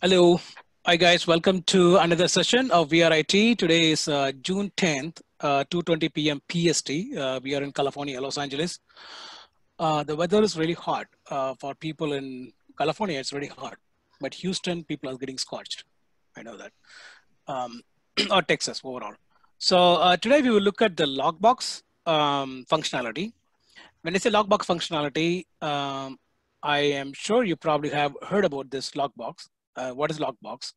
Hello. Hi, guys. Welcome to another session of VRIT. Today is uh, June 10th, uh, 2.20 p.m. PST. Uh, we are in California, Los Angeles. Uh, the weather is really hot uh, for people in California. It's really hot. But Houston, people are getting scorched. I know that. Um, or Texas overall. So today we will look at the logbox um, functionality. When I say logbox functionality, um, I am sure you probably have heard about this logbox uh, what is logbox?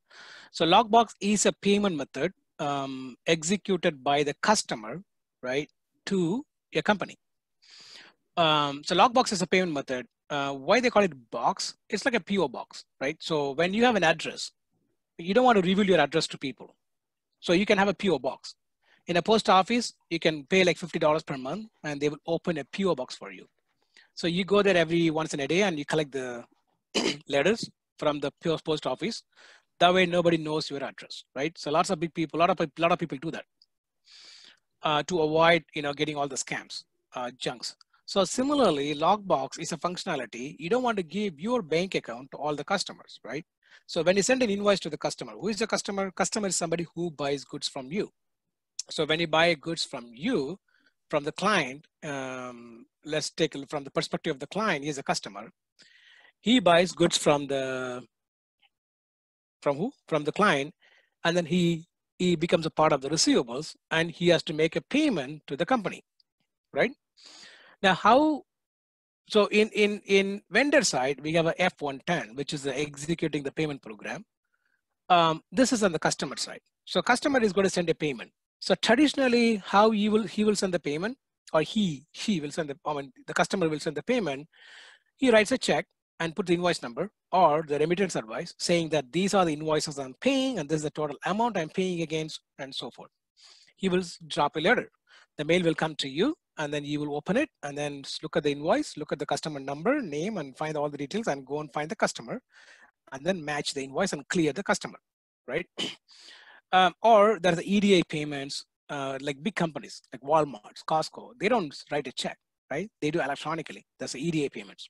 So logbox is a payment method um, executed by the customer, right, to a company. Um, so logbox is a payment method. Uh, why they call it box? It's like a PO box, right? So when you have an address, you don't want to reveal your address to people. So you can have a PO box. In a post office, you can pay like $50 per month and they will open a PO box for you. So you go there every once in a day and you collect the letters from the post office. That way nobody knows your address, right? So lots of big people, lot of, lot of people do that uh, to avoid, you know, getting all the scams, uh, junks. So similarly, Logbox is a functionality. You don't want to give your bank account to all the customers, right? So when you send an invoice to the customer, who is the customer? Customer is somebody who buys goods from you. So when you buy goods from you, from the client, um, let's take from the perspective of the client, he is a customer he buys goods from the from who from the client and then he he becomes a part of the receivables and he has to make a payment to the company right now how so in in in vendor side we have a f110 which is the executing the payment program um, this is on the customer side so customer is going to send a payment so traditionally how he will he will send the payment or he she will send the I the customer will send the payment he writes a check and put the invoice number or the remittance advice saying that these are the invoices I'm paying and this is the total amount I'm paying against and so forth. He will drop a letter. The mail will come to you and then you will open it and then look at the invoice, look at the customer number, name, and find all the details and go and find the customer and then match the invoice and clear the customer, right? Um, or there's the EDA payments, uh, like big companies like Walmart, Costco, they don't write a check, right? They do electronically. That's the EDA payments.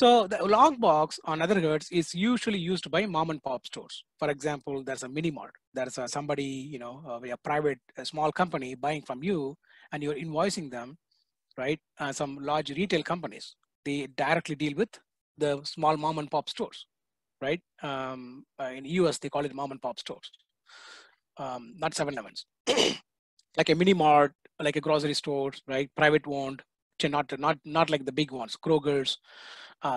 So the long box on other words is usually used by mom and pop stores. For example, there's a mini mart. There's a, uh, somebody, you know, uh, a, private a small company buying from you and you're invoicing them, right? Uh, some large retail companies, they directly deal with the small mom and pop stores, right? Um, uh, in US, they call it mom and pop stores, um, not 7-Elevens. like a mini mart, like a grocery store, right? Private owned, not not not like the big ones, Kroger's, uh,